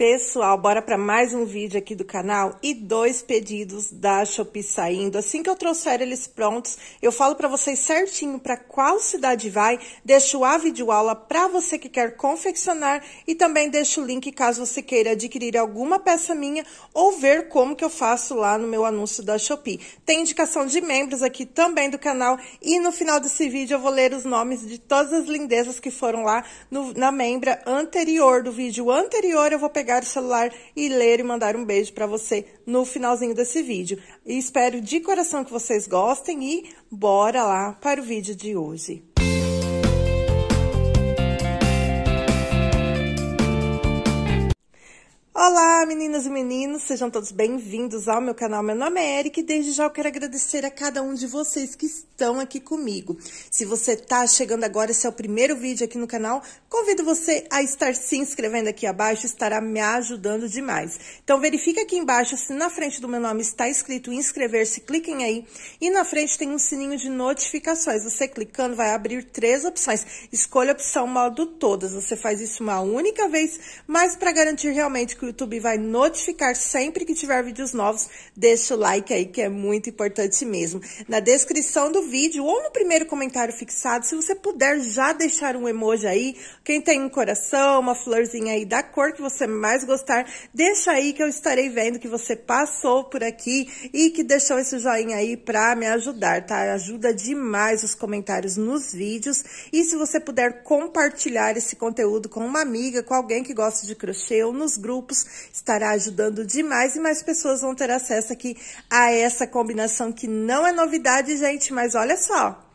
Pessoal, bora para mais um vídeo aqui do canal e dois pedidos da Shopee saindo. Assim que eu trouxer eles prontos, eu falo para vocês certinho para qual cidade vai, deixo a videoaula para você que quer confeccionar e também deixo o link caso você queira adquirir alguma peça minha ou ver como que eu faço lá no meu anúncio da Shopee. Tem indicação de membros aqui também do canal e no final desse vídeo eu vou ler os nomes de todas as lindezas que foram lá no, na membra anterior do vídeo anterior, eu vou pegar pegar o celular e ler e mandar um beijo para você no finalzinho desse vídeo. E espero de coração que vocês gostem e bora lá para o vídeo de hoje. Olá, meninas e meninos, sejam todos bem-vindos ao meu canal. Meu nome é Eric e desde já eu quero agradecer a cada um de vocês que estão aqui comigo. Se você está chegando agora, esse é o primeiro vídeo aqui no canal, convido você a estar se inscrevendo aqui abaixo, estará me ajudando demais. Então verifica aqui embaixo se na frente do meu nome está escrito inscrever-se, cliquem aí e na frente tem um sininho de notificações. Você clicando vai abrir três opções. Escolha a opção modo todas. Você faz isso uma única vez, mas para garantir realmente que o YouTube vai notificar sempre que tiver vídeos novos. Deixa o like aí, que é muito importante mesmo. Na descrição do vídeo ou no primeiro comentário fixado, se você puder já deixar um emoji aí, quem tem um coração, uma florzinha aí da cor que você mais gostar, deixa aí que eu estarei vendo que você passou por aqui e que deixou esse joinha aí pra me ajudar, tá? Ajuda demais os comentários nos vídeos. E se você puder compartilhar esse conteúdo com uma amiga, com alguém que gosta de crochê ou nos grupos, grupos, estará ajudando demais e mais pessoas vão ter acesso aqui a essa combinação que não é novidade, gente, mas olha só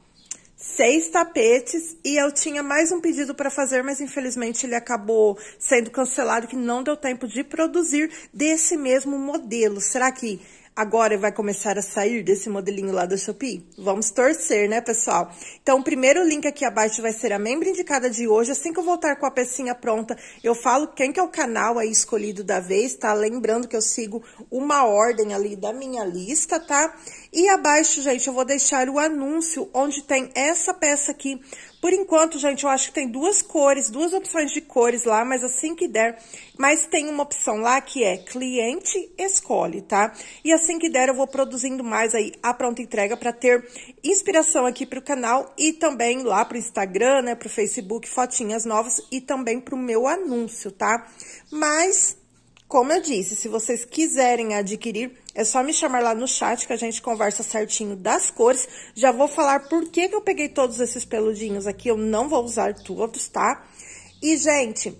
seis tapetes e eu tinha mais um pedido para fazer, mas infelizmente ele acabou sendo cancelado que não deu tempo de produzir desse mesmo modelo. Será que agora vai começar a sair desse modelinho lá da Shopee? Vamos torcer, né, pessoal? Então, o primeiro link aqui abaixo vai ser a membro indicada de hoje. Assim que eu voltar com a pecinha pronta, eu falo quem que é o canal aí escolhido da vez, tá? Lembrando que eu sigo uma ordem ali da minha lista, tá? E abaixo, gente, eu vou deixar o anúncio onde tem essa peça aqui. Por enquanto, gente, eu acho que tem duas cores, duas opções de cores lá, mas assim que der. Mas tem uma opção lá que é cliente escolhe, tá? E assim que der, eu vou produzindo mais aí a pronta entrega para ter inspiração aqui para o canal e também lá para o Instagram, né, para o Facebook, fotinhas novas e também para o meu anúncio, tá? Mas, como eu disse, se vocês quiserem adquirir é só me chamar lá no chat que a gente conversa certinho das cores. Já vou falar por que, que eu peguei todos esses peludinhos aqui. Eu não vou usar todos, tá? E, gente,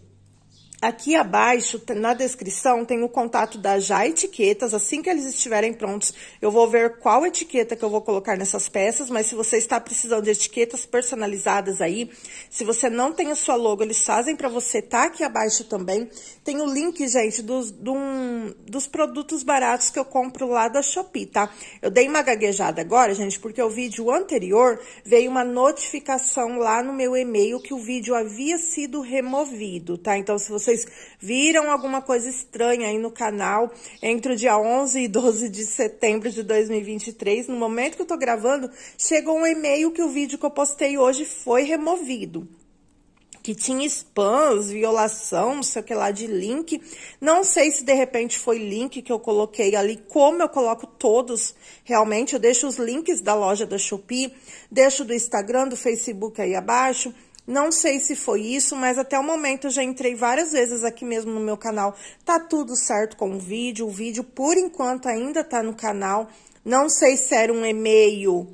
Aqui abaixo, na descrição, tem o contato da Já Etiquetas. Assim que eles estiverem prontos, eu vou ver qual etiqueta que eu vou colocar nessas peças. Mas se você está precisando de etiquetas personalizadas aí, se você não tem a sua logo, eles fazem para você. Tá aqui abaixo também. Tem o link, gente, dos, dum, dos produtos baratos que eu compro lá da Shopee, tá? Eu dei uma gaguejada agora, gente, porque o vídeo anterior veio uma notificação lá no meu e-mail que o vídeo havia sido removido, tá? Então, se você vocês viram alguma coisa estranha aí no canal entre o dia 11 e 12 de setembro de 2023, no momento que eu tô gravando, chegou um e-mail que o vídeo que eu postei hoje foi removido que tinha spams, violação, não sei o que lá de link. Não sei se de repente foi link que eu coloquei ali, como eu coloco todos realmente. Eu deixo os links da loja da Shopee, deixo do Instagram, do Facebook aí abaixo. Não sei se foi isso, mas até o momento eu já entrei várias vezes aqui mesmo no meu canal. Tá tudo certo com o vídeo, o vídeo por enquanto ainda tá no canal. Não sei se era um e-mail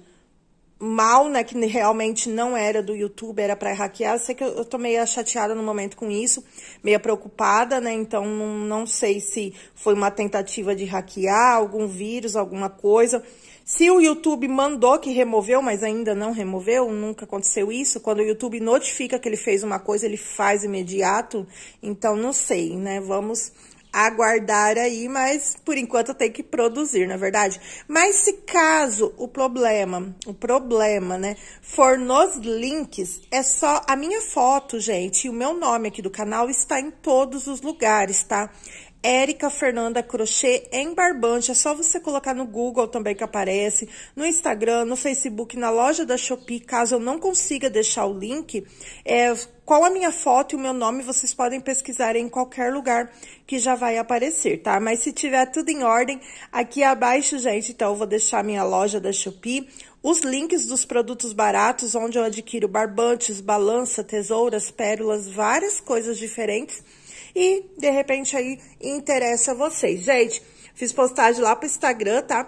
mal, né, que realmente não era do YouTube, era para hackear. sei que eu, tô meio chateada no momento com isso, meio preocupada, né? Então não sei se foi uma tentativa de hackear, algum vírus, alguma coisa. Se o YouTube mandou que removeu, mas ainda não removeu, nunca aconteceu isso. Quando o YouTube notifica que ele fez uma coisa, ele faz imediato. Então, não sei, né? Vamos aguardar aí, mas por enquanto tem que produzir, na é verdade. Mas se caso o problema, o problema, né, for nos links, é só a minha foto, gente, e o meu nome aqui do canal está em todos os lugares, tá? Érica Fernanda Crochê em Barbante. É só você colocar no Google também que aparece, no Instagram, no Facebook, na loja da Shopee. Caso eu não consiga deixar o link, é, qual a minha foto e o meu nome, vocês podem pesquisar em qualquer lugar que já vai aparecer, tá? Mas se tiver tudo em ordem, aqui abaixo, gente, então eu vou deixar a minha loja da Shopee, os links dos produtos baratos, onde eu adquiro barbantes, balança, tesouras, pérolas, várias coisas diferentes e de repente aí interessa a vocês. Gente, fiz postagem lá pro Instagram, tá?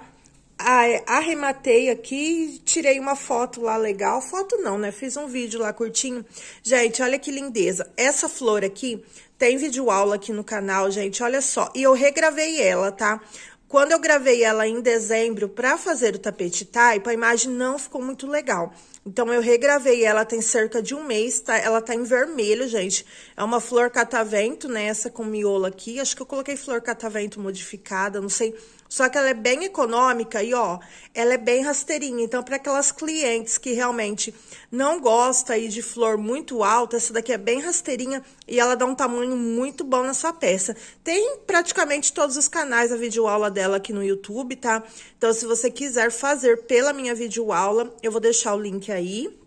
arrematei aqui, tirei uma foto lá legal. Foto não, né? Fiz um vídeo lá curtinho. Gente, olha que lindeza. Essa flor aqui tem vídeo aula aqui no canal, gente. Olha só. E eu regravei ela, tá? Quando eu gravei ela em dezembro para fazer o tapete taipa, a imagem não ficou muito legal. Então eu regravei ela tem cerca de um mês, tá? Ela tá em vermelho, gente. É uma flor catavento, né? Essa com miolo aqui. Acho que eu coloquei flor catavento modificada, não sei. Só que ela é bem econômica e, ó, ela é bem rasteirinha. Então, para aquelas clientes que realmente não gostam aí de flor muito alta, essa daqui é bem rasteirinha e ela dá um tamanho muito bom na sua peça. Tem praticamente todos os canais a videoaula dela aqui no YouTube, tá? Então, se você quiser fazer pela minha videoaula, eu vou deixar o link aí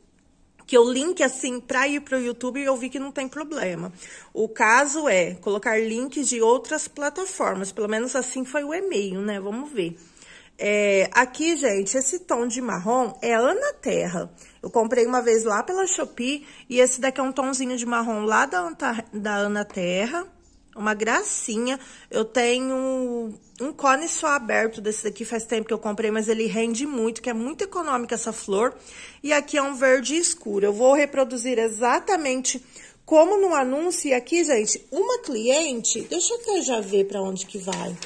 que eu link assim para ir para o YouTube eu vi que não tem problema. O caso é colocar links de outras plataformas, pelo menos assim foi o e-mail, né? Vamos ver. É, aqui, gente, esse tom de marrom é Ana Terra. Eu comprei uma vez lá pela Shopee e esse daqui é um tonzinho de marrom lá da, da Ana Terra uma gracinha. Eu tenho um cone só aberto desse daqui, faz tempo que eu comprei, mas ele rende muito, que é muito econômica essa flor. E aqui é um verde escuro. Eu vou reproduzir exatamente como no anúncio. E aqui, gente, uma cliente... Deixa eu até já ver para onde que vai.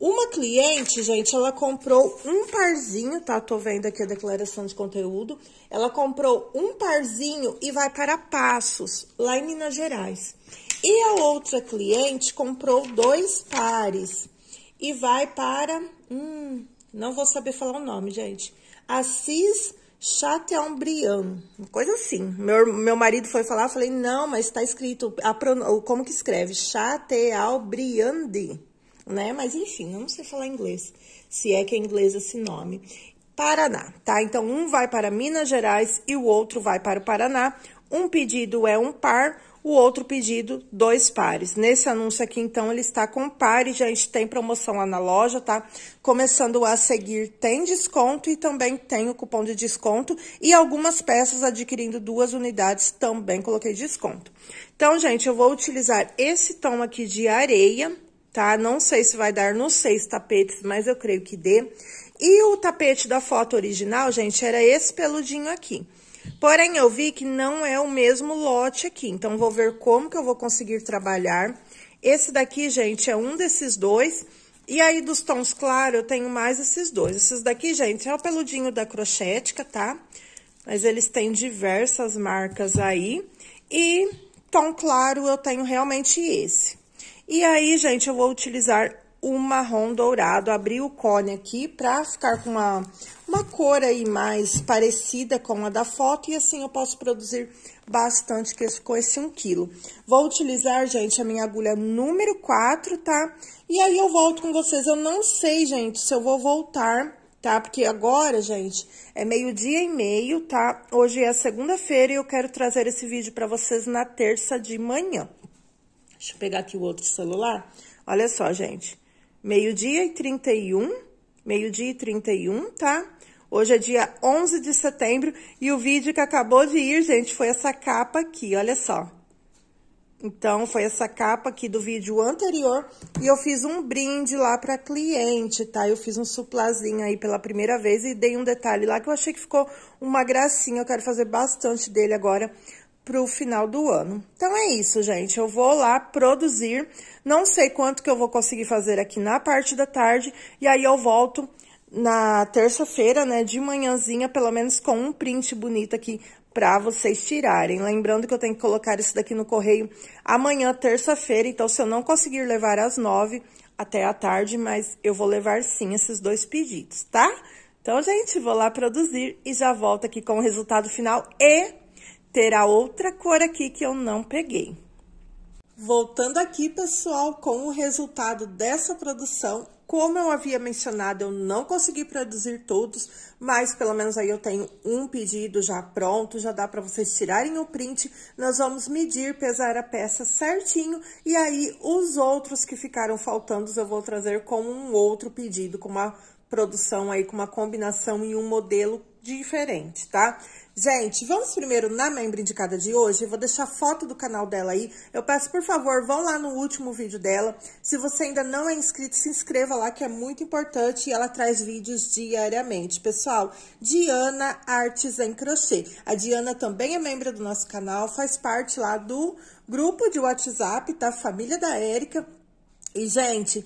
Uma cliente, gente, ela comprou um parzinho, tá? Tô vendo aqui a declaração de conteúdo. Ela comprou um parzinho e vai para Passos, lá em Minas Gerais. E a outra cliente comprou dois pares e vai para. Hum, não vou saber falar o nome, gente. Assis Chateaubriand, uma coisa assim. Meu, meu marido foi falar, eu falei, não, mas está escrito, a, como que escreve? Chateaubriand, né? Mas enfim, eu não sei falar inglês, se é que é inglês esse nome. Paraná, tá? Então, um vai para Minas Gerais e o outro vai para o Paraná. Um pedido é um par, o outro pedido, dois pares. Nesse anúncio aqui, então, ele está com pares. já a gente tem promoção lá na loja, tá? Começando a seguir, tem desconto e também tem o cupom de desconto. E algumas peças, adquirindo duas unidades, também coloquei desconto. Então, gente, eu vou utilizar esse tom aqui de areia, tá? Não sei se vai dar nos seis tapetes, mas eu creio que dê. E o tapete da foto original, gente, era esse peludinho aqui. Porém, eu vi que não é o mesmo lote aqui, então vou ver como que eu vou conseguir trabalhar. Esse daqui, gente, é um desses dois, e aí dos tons claros eu tenho mais esses dois. Esses daqui, gente, é o peludinho da crochética, tá? Mas eles têm diversas marcas aí, e tom claro eu tenho realmente esse. E aí, gente, eu vou utilizar o marrom dourado, abrir o cone aqui pra ficar com uma uma cor aí mais parecida com a da foto e assim eu posso produzir bastante com esse 1 quilo. Vou utilizar, gente, a minha agulha número 4, tá? E aí eu volto com vocês, eu não sei, gente, se eu vou voltar, tá? Porque agora, gente, é meio-dia e meio, tá? Hoje é segunda-feira e eu quero trazer esse vídeo para vocês na terça de manhã. Deixa eu pegar aqui o outro celular. Olha só, gente, meio-dia e 31, meio-dia e 31, tá? Hoje é dia 11 de setembro e o vídeo que acabou de ir, gente, foi essa capa aqui, olha só. Então, foi essa capa aqui do vídeo anterior e eu fiz um brinde lá para cliente, tá? Eu fiz um suplazinho aí pela primeira vez e dei um detalhe lá que eu achei que ficou uma gracinha. Eu quero fazer bastante dele agora para o final do ano. Então é isso, gente. Eu vou lá produzir. Não sei quanto que eu vou conseguir fazer aqui na parte da tarde. E aí eu volto na terça-feira, né, de manhãzinha, pelo menos com um print bonito aqui para vocês tirarem. Lembrando que eu tenho que colocar isso daqui no correio amanhã, terça-feira. Então, se eu não conseguir levar às nove até a tarde, mas eu vou levar sim esses dois pedidos, tá? Então, gente, vou lá produzir e já volto aqui com o resultado final e terá outra cor aqui que eu não peguei. Voltando aqui, pessoal, com o resultado dessa produção, como eu havia mencionado, eu não consegui produzir todos, mas pelo menos aí eu tenho um pedido já pronto, já dá para vocês tirarem o print. Nós vamos medir, pesar a peça certinho e aí os outros que ficaram faltando eu vou trazer como um outro pedido, com uma produção aí, com uma combinação e um modelo diferente, tá? Gente, vamos primeiro na membro indicada de hoje. Eu vou deixar foto do canal dela aí. Eu peço, por favor, vão lá no último vídeo dela. Se você ainda não é inscrito, se inscreva lá, que é muito importante. E ela traz vídeos diariamente. Pessoal, Diana Artes em Crochê. A Diana também é membro do nosso canal, faz parte lá do grupo de WhatsApp, tá? Família da Érica. E, gente,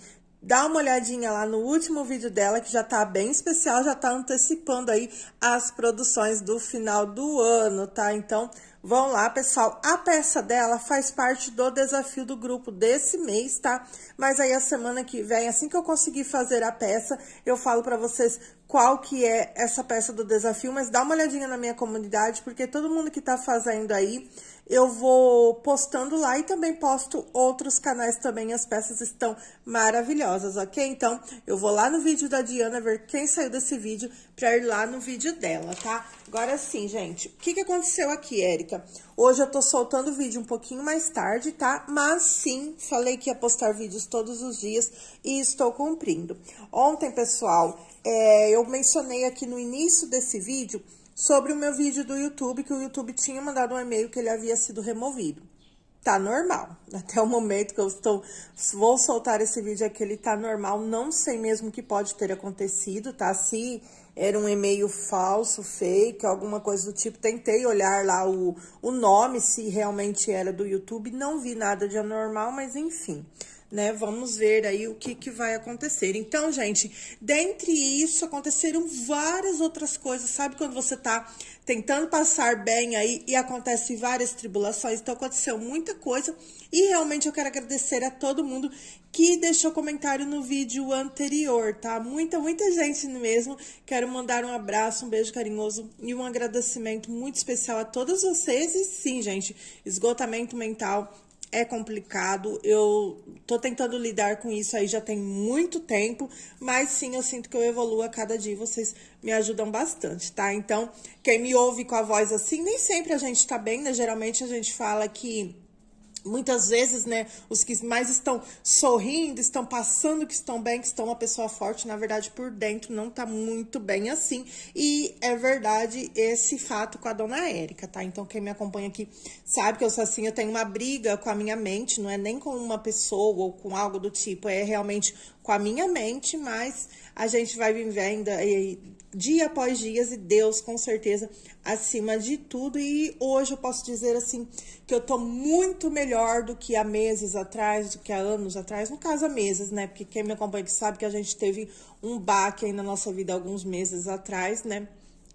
Dá uma olhadinha lá no último vídeo dela, que já tá bem especial, já tá antecipando aí as produções do final do ano, tá? Então, Vão lá, pessoal. A peça dela faz parte do desafio do grupo desse mês, tá? Mas aí a semana que vem, assim que eu conseguir fazer a peça, eu falo para vocês qual que é essa peça do desafio, mas dá uma olhadinha na minha comunidade, porque todo mundo que tá fazendo aí eu vou postando lá e também posto outros canais também. As peças estão maravilhosas, ok? Então, eu vou lá no vídeo da Diana ver quem saiu desse vídeo pra ir lá no vídeo dela, tá? Agora sim, gente, o que, que aconteceu aqui, Érica? Hoje eu tô soltando o vídeo um pouquinho mais tarde, tá? Mas sim, falei que ia postar vídeos todos os dias e estou cumprindo. Ontem, pessoal, é, eu mencionei aqui no início desse vídeo sobre o meu vídeo do YouTube, que o YouTube tinha mandado um e-mail que ele havia sido removido. Tá normal. Até o momento que eu estou vou soltar esse vídeo aqui, ele tá normal. Não sei mesmo o que pode ter acontecido, tá? Se era um e-mail falso, fake, alguma coisa do tipo. Tentei olhar lá o, o nome, se realmente era do YouTube. Não vi nada de anormal, mas enfim né? Vamos ver aí o que, que vai acontecer. Então, gente, dentre isso aconteceram várias outras coisas, sabe? Quando você tá tentando passar bem aí e acontece várias tribulações, então aconteceu muita coisa. E realmente eu quero agradecer a todo mundo que deixou comentário no vídeo anterior, tá? Muita, muita gente mesmo. Quero mandar um abraço, um beijo carinhoso e um agradecimento muito especial a todas vocês. E sim, gente, esgotamento mental é complicado. Eu tô tentando lidar com isso aí já tem muito tempo, mas sim, eu sinto que eu evoluo a cada dia e vocês me ajudam bastante, tá? Então, quem me ouve com a voz assim, nem sempre a gente tá bem, né? Geralmente a gente fala que Muitas vezes, né, os que mais estão sorrindo, estão passando que estão bem, que estão uma pessoa forte, na verdade, por dentro não tá muito bem assim. E é verdade esse fato com a dona Érica, tá? Então, quem me acompanha aqui sabe que eu sou assim, eu tenho uma briga com a minha mente, não é nem com uma pessoa ou com algo do tipo, é realmente com a minha mente, mas a gente vai vivendo dia após dia e Deus, com certeza, acima de tudo. E hoje eu posso dizer assim que eu tô muito melhor do que há meses atrás, do que há anos atrás. No caso, há meses, né? Porque quem me acompanha aqui sabe que a gente teve um baque aí na nossa vida alguns meses atrás, né?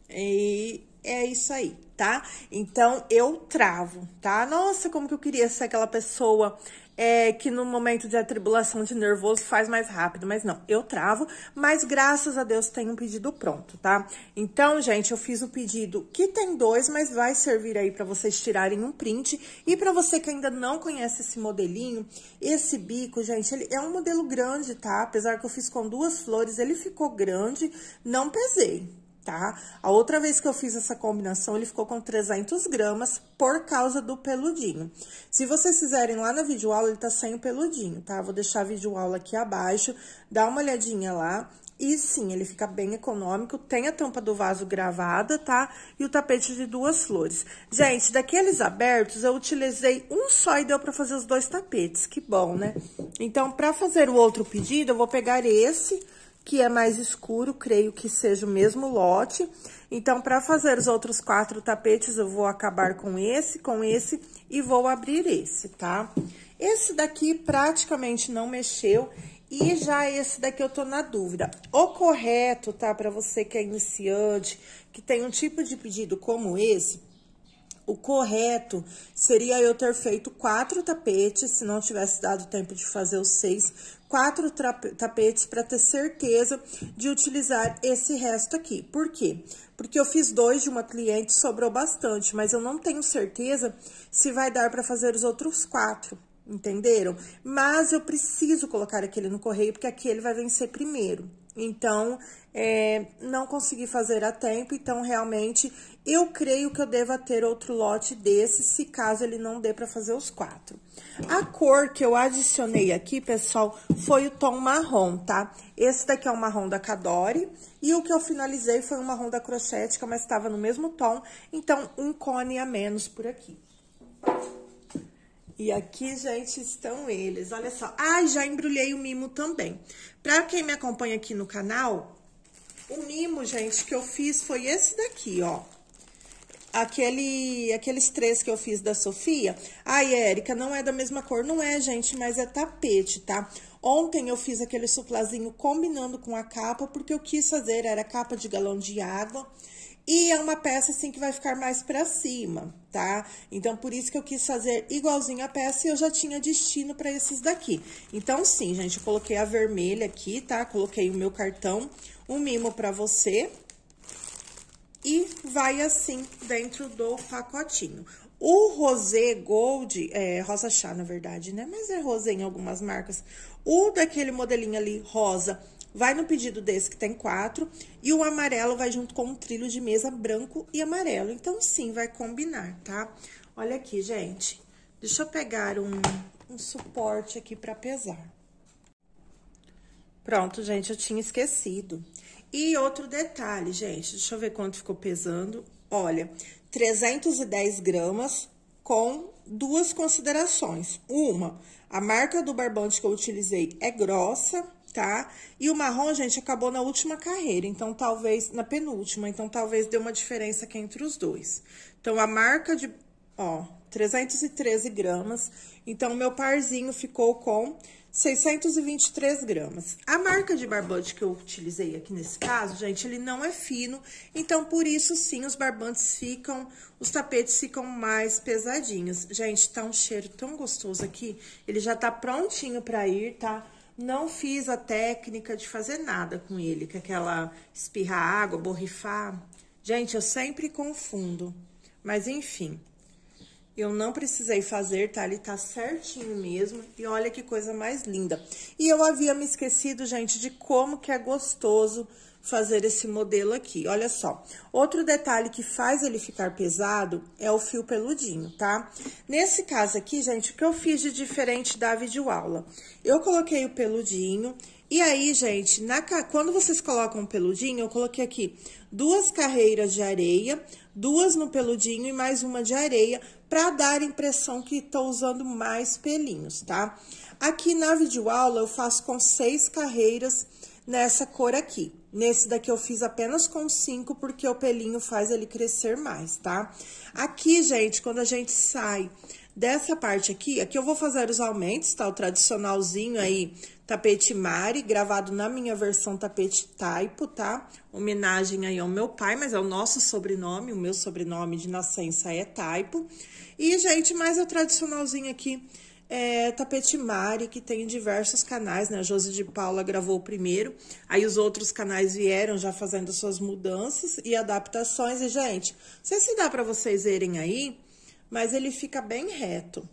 E é isso aí, tá? Então eu travo, tá? Nossa, como que eu queria ser aquela pessoa é, que no momento de atribulação de nervoso faz mais rápido, mas não, eu travo, mas graças a Deus tem um pedido pronto, tá? Então, gente, eu fiz o pedido que tem dois, mas vai servir aí para vocês tirarem um print e para você que ainda não conhece esse modelinho, esse bico, gente, ele é um modelo grande, tá? Apesar que eu fiz com duas flores, ele ficou grande, não pesei, tá? A outra vez que eu fiz essa combinação, ele ficou com 300 gramas por causa do peludinho. Se vocês fizerem lá na videoaula, ele tá sem o peludinho, tá? Vou deixar a videoaula aqui abaixo, dá uma olhadinha lá. E sim, ele fica bem econômico, tem a tampa do vaso gravada, tá? E o tapete de duas flores. Gente, daqueles abertos, eu utilizei um só e deu pra fazer os dois tapetes, que bom, né? Então, pra fazer o outro pedido, eu vou pegar esse que é mais escuro, creio que seja o mesmo lote. Então, para fazer os outros quatro tapetes, eu vou acabar com esse, com esse e vou abrir esse, tá? Esse daqui praticamente não mexeu e já esse daqui eu tô na dúvida. O correto, tá, para você que é iniciante, que tem um tipo de pedido como esse o correto seria eu ter feito quatro tapetes, se não tivesse dado tempo de fazer os seis, quatro tapetes para ter certeza de utilizar esse resto aqui. Por quê? Porque eu fiz dois de uma cliente, sobrou bastante, mas eu não tenho certeza se vai dar para fazer os outros quatro. Entenderam? Mas eu preciso colocar aquele no correio, porque aquele vai vencer primeiro. Então, é, não consegui fazer a tempo, então realmente eu creio que eu deva ter outro lote desse, se caso ele não dê para fazer os quatro. A cor que eu adicionei aqui, pessoal, foi o tom marrom, tá? Esse daqui é o marrom da Cadore e o que eu finalizei foi um marrom da Crochética, mas estava no mesmo tom, então um cone a menos por aqui. E aqui, gente, estão eles. Olha só. Ah, já embrulhei o mimo também. Pra quem me acompanha aqui no canal, o mimo, gente, que eu fiz foi esse daqui, ó aquele, aqueles três que eu fiz da Sofia. Ai, Érica, não é da mesma cor. Não é, gente, mas é tapete, tá? Ontem eu fiz aquele suplazinho combinando com a capa, porque eu quis fazer, era capa de galão de água. E é uma peça assim que vai ficar mais para cima, tá? Então por isso que eu quis fazer igualzinho a peça e eu já tinha destino para esses daqui. Então sim, gente, eu coloquei a vermelha aqui, tá? Coloquei o meu cartão, um mimo para você, e vai assim dentro do pacotinho. O rosé gold, é, rosa chá na verdade, né? Mas é rosé em algumas marcas. O daquele modelinho ali, rosa, vai no pedido desse que tem quatro. E o amarelo vai junto com um trilho de mesa branco e amarelo. Então, sim, vai combinar, tá? Olha aqui, gente. Deixa eu pegar um, um suporte aqui pra pesar. Pronto, gente, eu tinha esquecido. E outro detalhe, gente, deixa eu ver quanto ficou pesando. Olha, 310 gramas com duas considerações. Uma, a marca do barbante que eu utilizei é grossa, tá? E o marrom, gente, acabou na última carreira, então talvez, na penúltima, então talvez dê uma diferença aqui entre os dois. Então, a marca de, ó, 313 gramas. Então, meu parzinho ficou com 623 gramas. A marca de barbante que eu utilizei aqui nesse caso, gente, ele não é fino. Então, por isso, sim, os barbantes ficam, os tapetes ficam mais pesadinhos. Gente, tá um cheiro tão gostoso aqui. Ele já tá prontinho pra ir, tá? Não fiz a técnica de fazer nada com ele, que aquela espirrar água, borrifar. Gente, eu sempre confundo. Mas, enfim... Eu não precisei fazer, tá? Ele tá certinho mesmo. E olha que coisa mais linda. E eu havia me esquecido, gente, de como que é gostoso fazer esse modelo aqui. Olha só. Outro detalhe que faz ele ficar pesado é o fio peludinho, tá? Nesse caso aqui, gente, o que eu fiz de diferente da videoaula? Eu coloquei o peludinho e aí, gente, na, quando vocês colocam o peludinho, eu coloquei aqui duas carreiras de areia, duas no peludinho e mais uma de areia, para dar a impressão que estou usando mais pelinhos, tá? Aqui na videoaula eu faço com seis carreiras nessa cor aqui. Nesse daqui eu fiz apenas com cinco, porque o pelinho faz ele crescer mais, tá? Aqui, gente, quando a gente sai dessa parte aqui, aqui eu vou fazer os aumentos, tá? O tradicionalzinho aí tapete Mari, gravado na minha versão tapete taipo, tá? Homenagem aí ao meu pai, mas é o nosso sobrenome, o meu sobrenome de nascença é taipo. E, gente, mais o tradicionalzinho aqui é, Tapete Mari, que tem diversos canais, né? A Josi de Paula gravou o primeiro, aí os outros canais vieram já fazendo suas mudanças e adaptações. E, gente, não sei se dá para vocês verem aí, mas ele fica bem reto.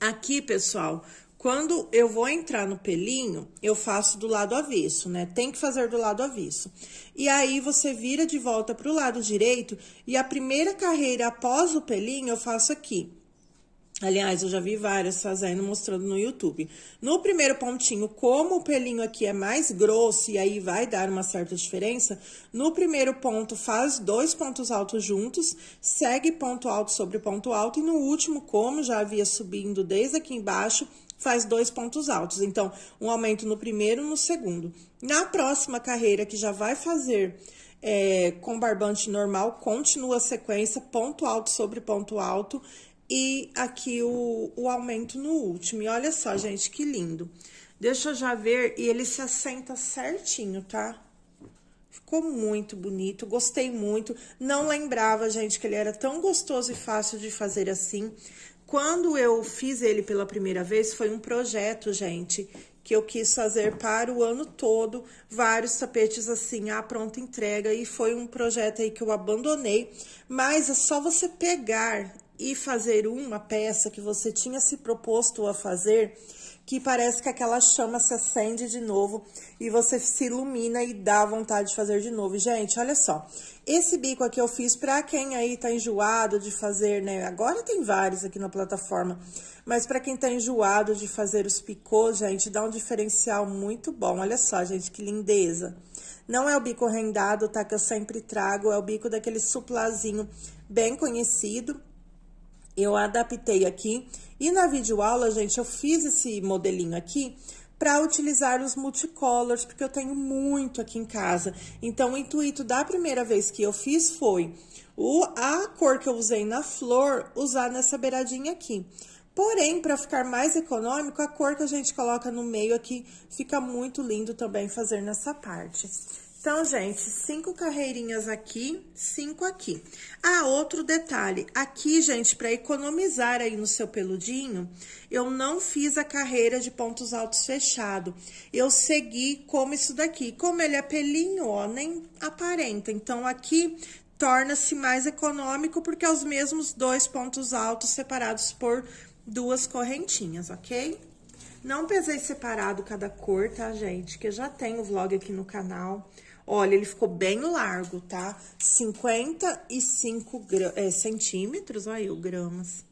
Aqui, pessoal, quando eu vou entrar no pelinho, eu faço do lado avesso, né? Tem que fazer do lado avesso. E aí, você vira de volta para o lado direito e a primeira carreira após o pelinho, eu faço aqui. Aliás, eu já vi várias fazendo, mostrando no YouTube. No primeiro pontinho, como o pelinho aqui é mais grosso e aí vai dar uma certa diferença, no primeiro ponto faz dois pontos altos juntos, segue ponto alto sobre ponto alto e no último, como já havia subindo desde aqui embaixo, faz dois pontos altos. Então, um aumento no primeiro no segundo. Na próxima carreira, que já vai fazer é, com barbante normal, continua a sequência, ponto alto sobre ponto alto. E aqui o, o aumento no último. E olha só, gente, que lindo. Deixa eu já ver. E ele se assenta certinho, tá? Ficou muito bonito, gostei muito. Não lembrava, gente, que ele era tão gostoso e fácil de fazer assim. Quando eu fiz ele pela primeira vez, foi um projeto, gente, que eu quis fazer para o ano todo, vários tapetes assim, à pronta entrega, e foi um projeto aí que eu abandonei, mas é só você pegar e fazer uma peça que você tinha se proposto a fazer que parece que aquela chama se acende de novo e você se ilumina e dá vontade de fazer de novo. gente, olha só, esse bico aqui eu fiz para quem aí tá enjoado de fazer, né? Agora tem vários aqui na plataforma, mas para quem tá enjoado de fazer os picôs, gente, dá um diferencial muito bom. Olha só, gente, que lindeza. Não é o bico rendado, tá? Que eu sempre trago, é o bico daquele suplazinho bem conhecido eu adaptei aqui. E na videoaula, gente, eu fiz esse modelinho aqui para utilizar os multicolors, porque eu tenho muito aqui em casa. Então, o intuito da primeira vez que eu fiz foi o, a cor que eu usei na flor usar nessa beiradinha aqui. Porém, para ficar mais econômico, a cor que a gente coloca no meio aqui fica muito lindo também fazer nessa parte. Então, gente, cinco carreirinhas aqui, cinco aqui. Ah, outro detalhe. Aqui, gente, para economizar aí no seu peludinho, eu não fiz a carreira de pontos altos fechado. Eu segui como isso daqui. Como ele é pelinho, ó, nem aparenta. Então, aqui torna-se mais econômico porque é os mesmos dois pontos altos separados por duas correntinhas, ok? Não pesei separado cada cor, tá, gente? Que eu já tenho vlog aqui no canal. Olha, ele ficou bem largo, tá? 55 é, centímetros, olha aí o gramas.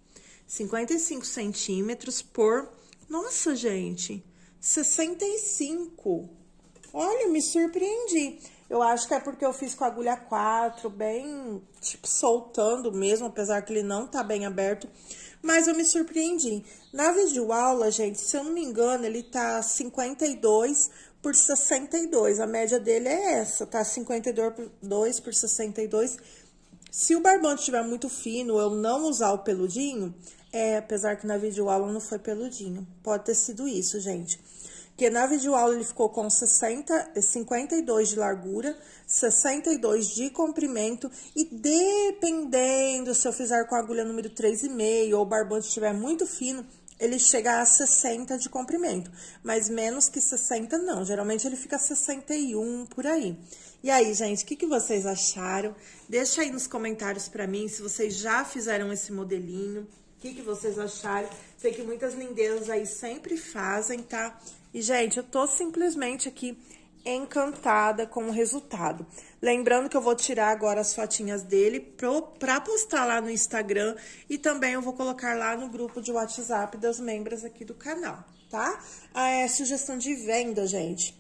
55 centímetros por... Nossa, gente, 65. Olha, me surpreendi. Eu acho que é porque eu fiz com a agulha 4, bem, tipo, soltando mesmo, apesar que ele não tá bem aberto mas eu me surpreendi. Na videoaula, gente, se eu não me engano, ele tá 52 por 62. A média dele é essa, tá? 52 por 62. Se o barbante estiver muito fino, eu não usar o peludinho, é, apesar que na videoaula não foi peludinho. Pode ter sido isso, gente que na videoaula ele ficou com 60, 52 de largura, 62 de comprimento e dependendo se eu fizer com a agulha número 3,5 ou o barbante estiver muito fino, ele chega a 60 de comprimento, mas menos que 60 não, geralmente ele fica 61 por aí. E aí, gente, o que, que vocês acharam? Deixa aí nos comentários para mim se vocês já fizeram esse modelinho, o que, que vocês acharam. Sei que muitas lindezas aí sempre fazem, tá? E, gente, eu tô simplesmente aqui encantada com o resultado. Lembrando que eu vou tirar agora as fotinhas dele pro, pra postar lá no Instagram e também eu vou colocar lá no grupo de WhatsApp das membros aqui do canal, tá? A ah, é, sugestão de venda, gente.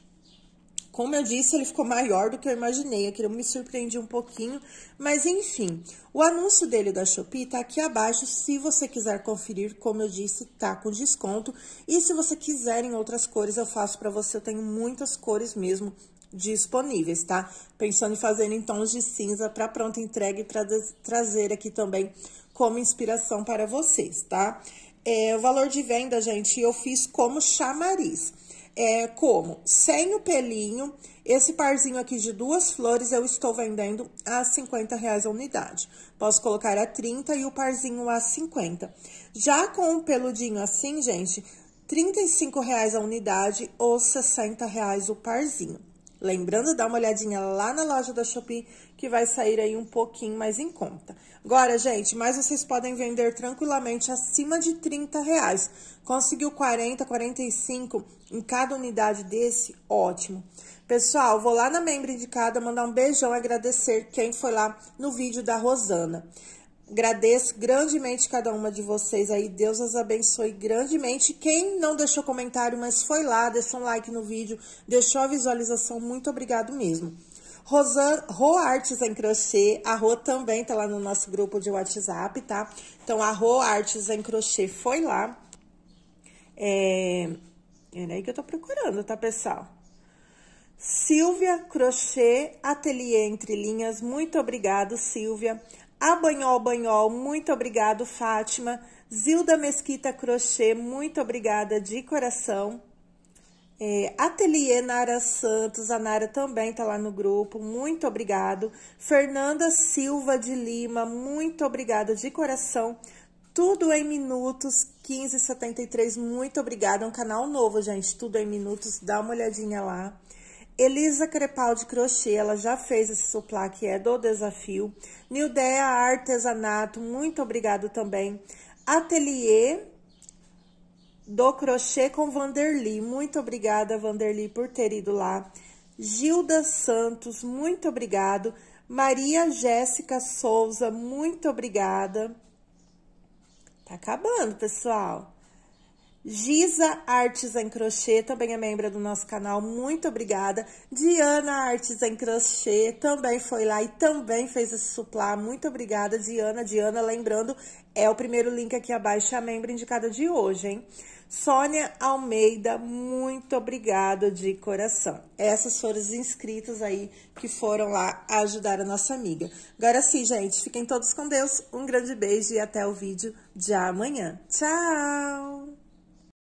Como eu disse, ele ficou maior do que eu imaginei. Aquilo me surpreendi um pouquinho. Mas enfim, o anúncio dele da Shopee tá aqui abaixo. Se você quiser conferir, como eu disse, tá com desconto. E se você quiser em outras cores, eu faço para você. Eu tenho muitas cores mesmo disponíveis, tá? Pensando em fazer em tons de cinza para pronta entrega e para trazer aqui também como inspiração para vocês, tá? É, o valor de venda, gente, eu fiz como chamariz é, como sem o pelinho, esse parzinho aqui de duas flores eu estou vendendo a 50 reais a unidade. Posso colocar a 30 e o parzinho a 50. Já com o peludinho assim, gente, 35 reais a unidade ou 60 reais o parzinho. Lembrando, dá uma olhadinha lá na loja da Shopee que vai sair aí um pouquinho mais em conta. Agora, gente, mas vocês podem vender tranquilamente acima de 30 reais. Conseguiu 40, 45 em cada unidade desse? Ótimo. Pessoal, vou lá na membro indicada mandar um beijão e agradecer quem foi lá no vídeo da Rosana. Agradeço grandemente cada uma de vocês aí. Deus as abençoe grandemente. Quem não deixou comentário, mas foi lá, deixou um like no vídeo, deixou a visualização, muito obrigado mesmo. Rosan, Ro Artes em Crochê, a Rô também tá lá no nosso grupo de WhatsApp, tá? Então, a Rô Artes em Crochê foi lá. É... aí que eu tô procurando, tá, pessoal? Silvia Crochê, Ateliê Entre Linhas, muito obrigado, Silvia. A Banhol Banhol, muito obrigado, Fátima. Zilda Mesquita Crochê, muito obrigada de coração. É, Ateliê Nara Santos, a Nara também está lá no grupo, muito obrigado. Fernanda Silva de Lima, muito obrigada de coração. Tudo em Minutos 1573, muito obrigada. É um canal novo, gente. Tudo em Minutos, dá uma olhadinha lá. Elisa Crepaldi Crochê, ela já fez esse suplá que é do desafio. Nildea Artesanato, muito obrigado também. Ateliê do crochê com Vanderly. Muito obrigada, Vanderly, por ter ido lá. Gilda Santos, muito obrigado. Maria Jéssica Souza, muito obrigada. Tá acabando, pessoal. Giza Artes em Crochê também é membro do nosso canal, muito obrigada. Diana Artes em Crochê também foi lá e também fez esse suplá, muito obrigada, Diana. Diana, lembrando, é o primeiro link aqui abaixo, é a membro indicada de hoje, hein? Sônia Almeida, muito obrigada de coração. Essas foram as inscritas aí que foram lá ajudar a nossa amiga. Agora sim, gente, fiquem todos com Deus, um grande beijo e até o vídeo de amanhã. Tchau!